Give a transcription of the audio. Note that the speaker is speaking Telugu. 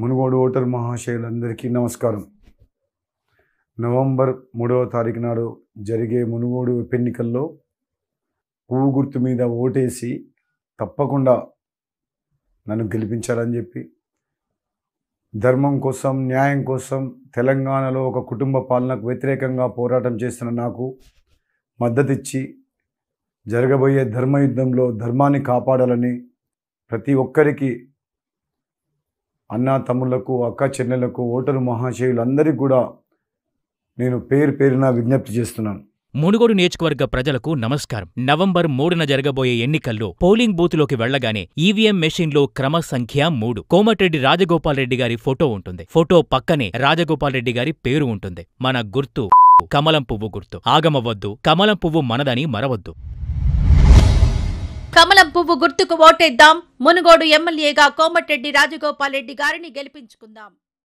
మునుగోడు ఓటర్ మహాశయులందరికీ నమస్కారం నవంబర్ మూడవ తారీఖు నాడు జరిగే మునుగోడు ఎన్నికల్లో పువ్వు గుర్తు మీద ఓటేసి తప్పకుండా నన్ను గెలిపించాలని చెప్పి ధర్మం కోసం న్యాయం కోసం తెలంగాణలో ఒక కుటుంబ పాలనకు వ్యతిరేకంగా పోరాటం చేస్తున్న నాకు మద్దతిచ్చి జరగబోయే ధర్మయుద్ధంలో ధర్మాన్ని కాపాడాలని ప్రతి ఒక్కరికి అన్న తమ్ముళ్లకు అక్క చెల్లెలకు ఓటరు అందరికీ కూడా నేను పేరు పేరున విజ్ఞప్తి చేస్తున్నాను మునుగోడు నియోజకవర్గ ప్రజలకు నమస్కారం నవంబర్ మూడున జరగబోయే ఎన్నికల్లో పోలింగ్ బూత్లోకి వెళ్లగానే ఈవీఎం మెషిన్లో క్రమ సంఖ్య మూడు కోమటిరెడ్డి రెడ్డి గారి ఫోటో ఉంటుంది ఫోటో పక్కనే రాజగోపాలరెడ్డి గారి పేరు ఉంటుంది మన గుర్తు కమలం పువ్వు గుర్తు ఆగమవద్దు కమలం పువ్వు మనదని మరవద్దు కమలం పువ్వు గుర్తుకు ఓటేద్దాం మునుగోడు ఎమ్మెల్యేగా కోమటిరెడ్డి రాజగోపాల్ రెడ్డి గారిని గెలిపించుకుందాం